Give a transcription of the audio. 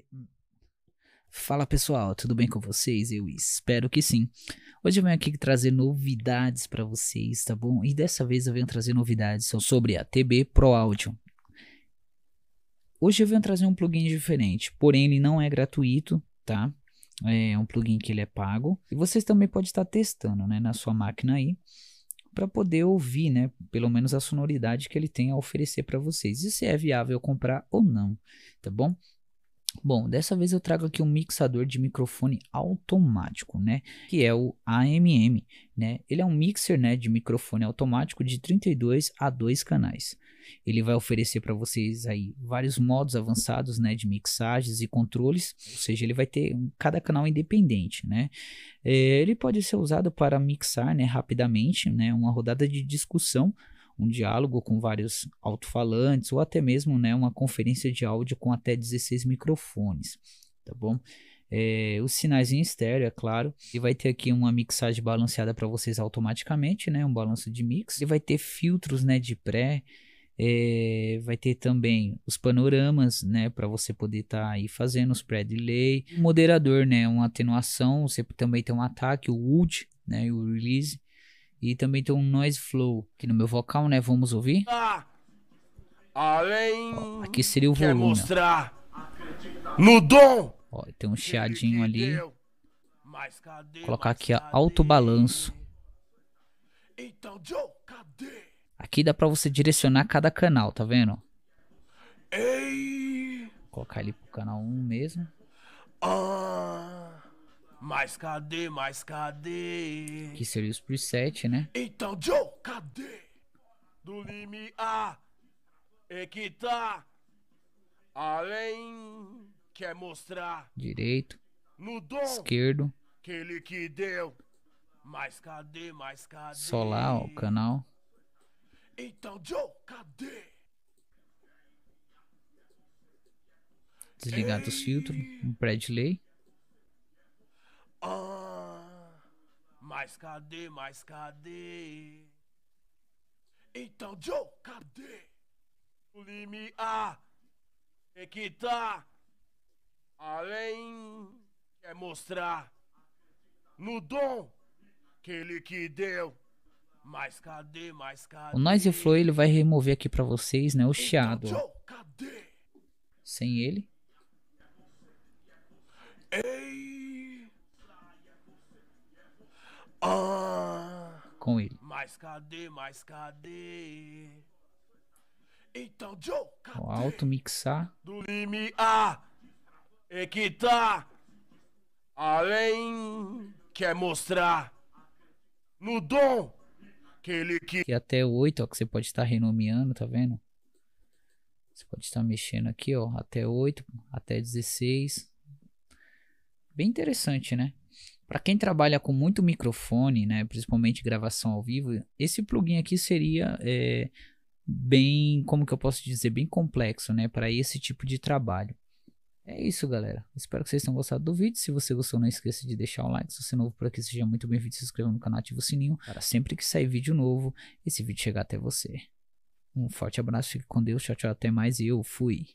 fazer. Hum, fala pessoal, tudo bem com vocês? Eu espero que sim. Hoje eu venho aqui trazer novidades para vocês, tá bom? E dessa vez eu venho trazer novidades são sobre a TB Pro Audio. Hoje eu venho trazer um plugin diferente, porém ele não é gratuito, tá? É um plugin que ele é pago e vocês também podem estar testando, né, na sua máquina aí para poder ouvir, né, pelo menos a sonoridade que ele tem a oferecer para vocês. E se é viável comprar ou não, tá bom? Bom, dessa vez eu trago aqui um mixador de microfone automático, né? Que é o AMM, né? Ele é um mixer, né, de microfone automático de 32 a 2 canais. Ele vai oferecer para vocês aí vários modos avançados, né, de mixagens e controles, ou seja, ele vai ter cada canal independente, né? É, ele pode ser usado para mixar, né, rapidamente, né, uma rodada de discussão um diálogo com vários alto-falantes ou até mesmo né, uma conferência de áudio com até 16 microfones, tá bom? É, os sinais em estéreo, é claro. E vai ter aqui uma mixagem balanceada para vocês automaticamente, né? Um balanço de mix. E vai ter filtros, né? De pré. É, vai ter também os panoramas, né, para você poder estar tá aí fazendo os pré-delay, moderador, né, uma atenuação, você também tem um ataque, o wood, né, o release, e também tem um noise flow aqui no meu vocal, né? Vamos ouvir? Ah, além Ó, aqui seria o é volume. mostrar no dom. Ó, tem um chiadinho ali. Vou colocar aqui ó, alto balanço. Então, Joe, cadê? Aqui dá para você direcionar cada canal, tá vendo? Ei. Vou colocar ele pro canal 1 mesmo. Ah. Mas cadê, mas cadê? Que seria os preset, né? Então, Joe, cadê? Do lime A é que tá além quer mostrar direito, no dom esquerdo, aquele que deu. Mas cadê, mas cadê? Só lá, ó, o canal. Então, Joe, cadê? Desligar dos filtros, um pré-delay. Mas cadê, mas cadê? Então, Joe, cadê? O lime A tem que tá além quer mostrar no dom que ele que deu. Mas cadê, mas cadê? O Noise Flow ele vai remover aqui para vocês, né, o então, chiado. Joe, cadê? Sem ele. com ele. Mas cadê, mas cadê? Então, Joe, cadê? alto mixar. Do limiar A, e é que tá além, quer mostrar no dom que ele que. E até oito ó, que você pode estar renomeando, tá vendo? Você pode estar mexendo aqui, ó, até 8, até 16. Bem interessante, né? Para quem trabalha com muito microfone, né, principalmente gravação ao vivo, esse plugin aqui seria é, bem, como que eu posso dizer, bem complexo, né, para esse tipo de trabalho. É isso, galera. Espero que vocês tenham gostado do vídeo. Se você gostou, não esqueça de deixar o like. Se você é novo por aqui, seja muito bem-vindo. Se inscreva no canal, ative o sininho para sempre que sair vídeo novo, esse vídeo chegar até você. Um forte abraço, fique com Deus, tchau, tchau, até mais e eu fui.